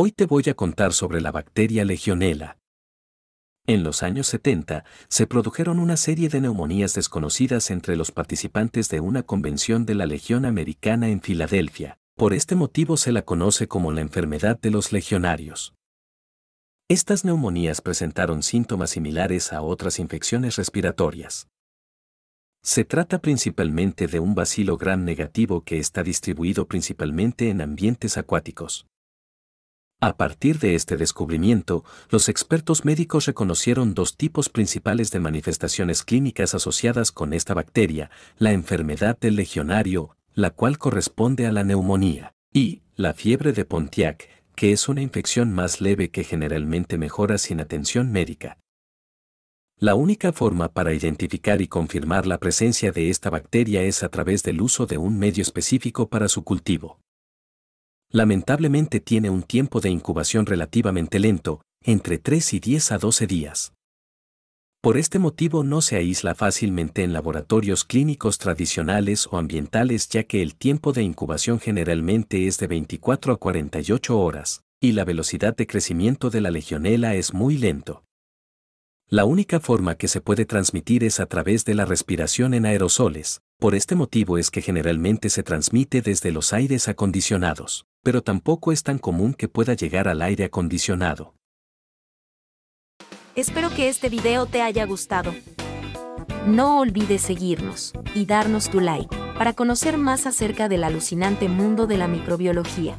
Hoy te voy a contar sobre la bacteria legionela. En los años 70 se produjeron una serie de neumonías desconocidas entre los participantes de una convención de la Legión Americana en Filadelfia. Por este motivo se la conoce como la enfermedad de los legionarios. Estas neumonías presentaron síntomas similares a otras infecciones respiratorias. Se trata principalmente de un bacilo gram negativo que está distribuido principalmente en ambientes acuáticos. A partir de este descubrimiento, los expertos médicos reconocieron dos tipos principales de manifestaciones clínicas asociadas con esta bacteria, la enfermedad del legionario, la cual corresponde a la neumonía, y la fiebre de Pontiac, que es una infección más leve que generalmente mejora sin atención médica. La única forma para identificar y confirmar la presencia de esta bacteria es a través del uso de un medio específico para su cultivo lamentablemente tiene un tiempo de incubación relativamente lento, entre 3 y 10 a 12 días. Por este motivo no se aísla fácilmente en laboratorios clínicos tradicionales o ambientales ya que el tiempo de incubación generalmente es de 24 a 48 horas, y la velocidad de crecimiento de la legionela es muy lento. La única forma que se puede transmitir es a través de la respiración en aerosoles, por este motivo es que generalmente se transmite desde los aires acondicionados pero tampoco es tan común que pueda llegar al aire acondicionado. Espero que este video te haya gustado. No olvides seguirnos y darnos tu like para conocer más acerca del alucinante mundo de la microbiología.